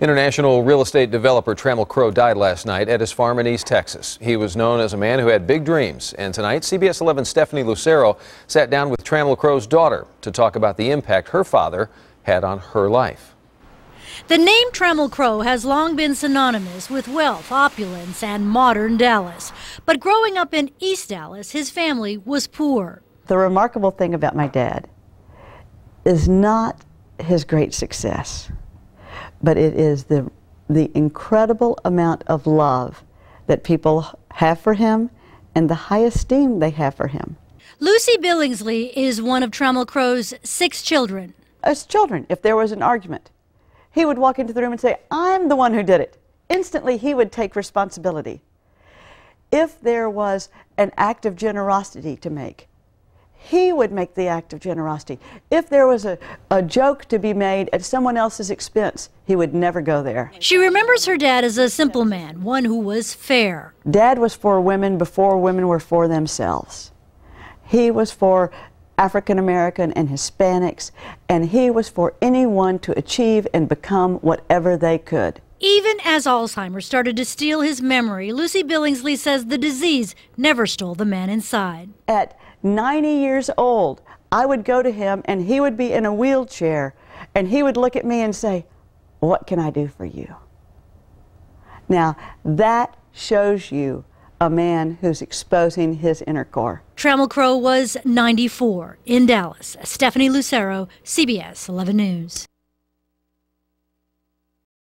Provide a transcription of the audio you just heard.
International real estate developer Trammell Crow died last night at his farm in East Texas. He was known as a man who had big dreams, and tonight CBS 11 Stephanie Lucero sat down with Trammell Crow's daughter to talk about the impact her father had on her life. The name Trammell Crow has long been synonymous with wealth, opulence, and modern Dallas. But growing up in East Dallas, his family was poor. The remarkable thing about my dad is not his great success but it is the, the incredible amount of love that people have for him and the high esteem they have for him. Lucy Billingsley is one of Trammell Crow's six children. As children, if there was an argument, he would walk into the room and say, I'm the one who did it. Instantly, he would take responsibility. If there was an act of generosity to make, he would make the act of generosity. If there was a, a joke to be made at someone else's expense, he would never go there. She remembers her dad as a simple man, one who was fair. Dad was for women before women were for themselves. He was for African American and Hispanics, and he was for anyone to achieve and become whatever they could. Even as Alzheimer's started to steal his memory, Lucy Billingsley says the disease never stole the man inside. At 90 years old, I would go to him and he would be in a wheelchair and he would look at me and say, What can I do for you? Now, that shows you a man who's exposing his inner core. Trammell Crow was 94 in Dallas. Stephanie Lucero, CBS 11 News.